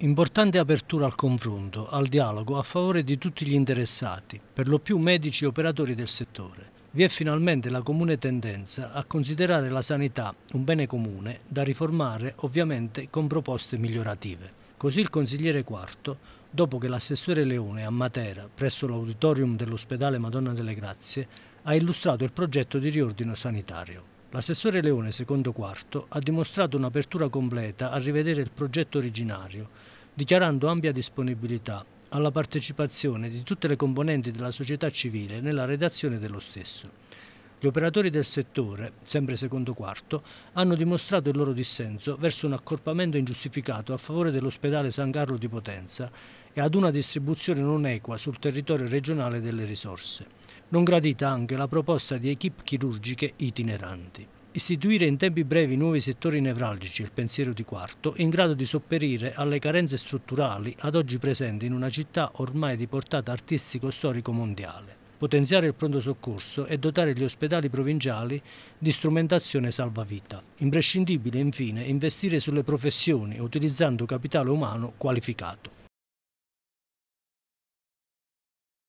Importante apertura al confronto, al dialogo a favore di tutti gli interessati, per lo più medici e operatori del settore. Vi è finalmente la comune tendenza a considerare la sanità un bene comune da riformare ovviamente con proposte migliorative. Così il consigliere Quarto, dopo che l'assessore Leone a Matera, presso l'auditorium dell'ospedale Madonna delle Grazie, ha illustrato il progetto di riordino sanitario. L'assessore Leone, secondo quarto, ha dimostrato un'apertura completa a rivedere il progetto originario, dichiarando ampia disponibilità alla partecipazione di tutte le componenti della società civile nella redazione dello stesso. Gli operatori del settore, sempre secondo quarto, hanno dimostrato il loro dissenso verso un accorpamento ingiustificato a favore dell'ospedale San Carlo di Potenza e ad una distribuzione non equa sul territorio regionale delle risorse non gradita anche la proposta di equip chirurgiche itineranti. Istituire in tempi brevi nuovi settori nevralgici, il pensiero di quarto, in grado di sopperire alle carenze strutturali ad oggi presenti in una città ormai di portata artistico-storico mondiale. Potenziare il pronto soccorso e dotare gli ospedali provinciali di strumentazione salvavita. Imprescindibile infine investire sulle professioni utilizzando capitale umano qualificato.